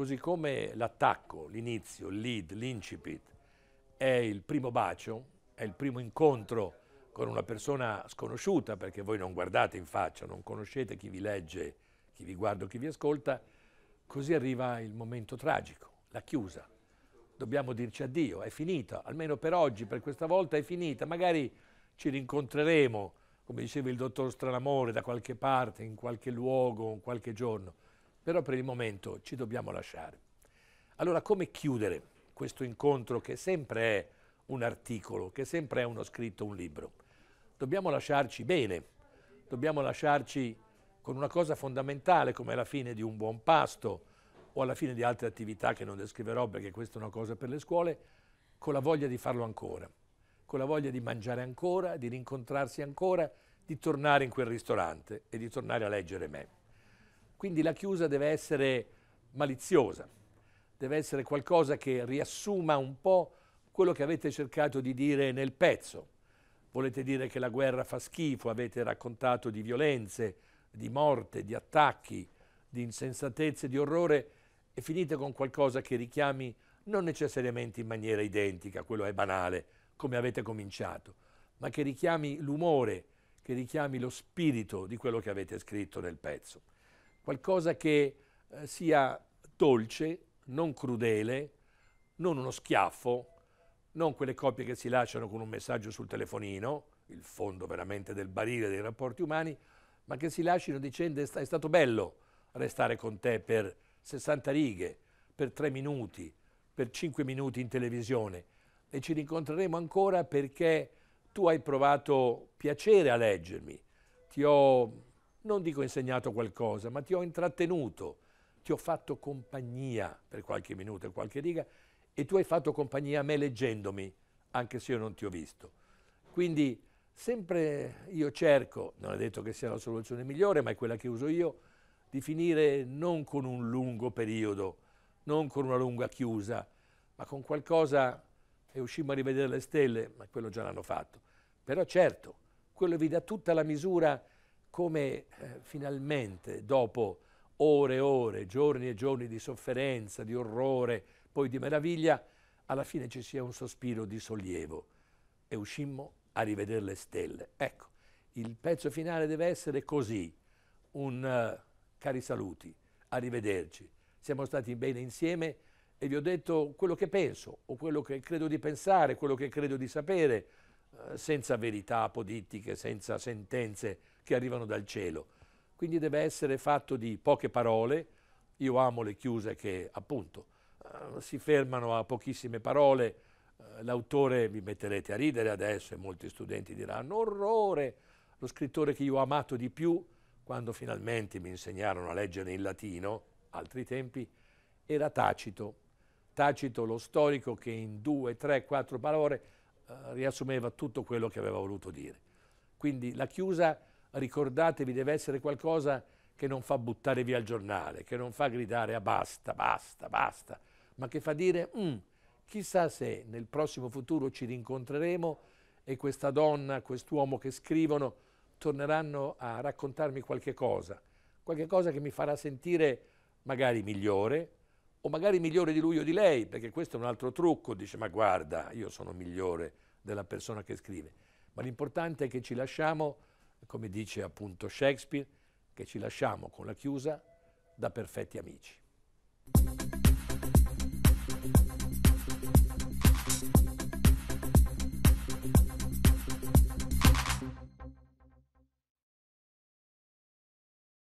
Così come l'attacco, l'inizio, il lead, l'incipit è il primo bacio, è il primo incontro con una persona sconosciuta, perché voi non guardate in faccia, non conoscete chi vi legge, chi vi guarda, chi vi ascolta, così arriva il momento tragico, la chiusa. Dobbiamo dirci addio, è finita, almeno per oggi, per questa volta è finita, magari ci rincontreremo, come diceva il dottor Stranamore, da qualche parte, in qualche luogo, in qualche giorno però per il momento ci dobbiamo lasciare. Allora come chiudere questo incontro che sempre è un articolo, che sempre è uno scritto, un libro? Dobbiamo lasciarci bene, dobbiamo lasciarci con una cosa fondamentale come la fine di un buon pasto o alla fine di altre attività che non descriverò perché questa è una cosa per le scuole, con la voglia di farlo ancora, con la voglia di mangiare ancora, di rincontrarsi ancora, di tornare in quel ristorante e di tornare a leggere me. Quindi la chiusa deve essere maliziosa, deve essere qualcosa che riassuma un po' quello che avete cercato di dire nel pezzo. Volete dire che la guerra fa schifo, avete raccontato di violenze, di morte, di attacchi, di insensatezze, di orrore e finite con qualcosa che richiami non necessariamente in maniera identica, quello è banale, come avete cominciato, ma che richiami l'umore, che richiami lo spirito di quello che avete scritto nel pezzo qualcosa che eh, sia dolce, non crudele, non uno schiaffo, non quelle coppie che si lasciano con un messaggio sul telefonino, il fondo veramente del barile dei rapporti umani, ma che si lasciano dicendo è stato bello restare con te per 60 righe, per 3 minuti, per 5 minuti in televisione e ci rincontreremo ancora perché tu hai provato piacere a leggermi, ti ho non dico insegnato qualcosa, ma ti ho intrattenuto, ti ho fatto compagnia per qualche minuto qualche riga e tu hai fatto compagnia a me leggendomi, anche se io non ti ho visto. Quindi sempre io cerco, non è detto che sia la soluzione migliore, ma è quella che uso io, di finire non con un lungo periodo, non con una lunga chiusa, ma con qualcosa e uscimmo a rivedere le stelle, ma quello già l'hanno fatto. Però certo, quello vi dà tutta la misura come eh, finalmente dopo ore e ore, giorni e giorni di sofferenza, di orrore, poi di meraviglia, alla fine ci sia un sospiro di sollievo e uscimmo a rivedere le stelle. Ecco, il pezzo finale deve essere così, un uh, cari saluti, arrivederci, siamo stati bene insieme e vi ho detto quello che penso o quello che credo di pensare, quello che credo di sapere, eh, senza verità apodittiche, senza sentenze che arrivano dal cielo. Quindi deve essere fatto di poche parole. Io amo le chiuse che appunto eh, si fermano a pochissime parole. Eh, l'autore, vi metterete a ridere adesso e molti studenti diranno orrore, lo scrittore che io ho amato di più quando finalmente mi insegnarono a leggere in latino, altri tempi, era Tacito. Tacito, lo storico che in due, tre, quattro parole eh, riassumeva tutto quello che aveva voluto dire. Quindi la chiusa, ricordatevi, deve essere qualcosa che non fa buttare via il giornale, che non fa gridare a ah, basta, basta, basta, ma che fa dire mm, chissà se nel prossimo futuro ci rincontreremo e questa donna, quest'uomo che scrivono torneranno a raccontarmi qualche cosa, qualche cosa che mi farà sentire magari migliore, o magari migliore di lui o di lei, perché questo è un altro trucco, dice ma guarda, io sono migliore della persona che scrive, ma l'importante è che ci lasciamo, come dice appunto Shakespeare, che ci lasciamo con la chiusa da perfetti amici.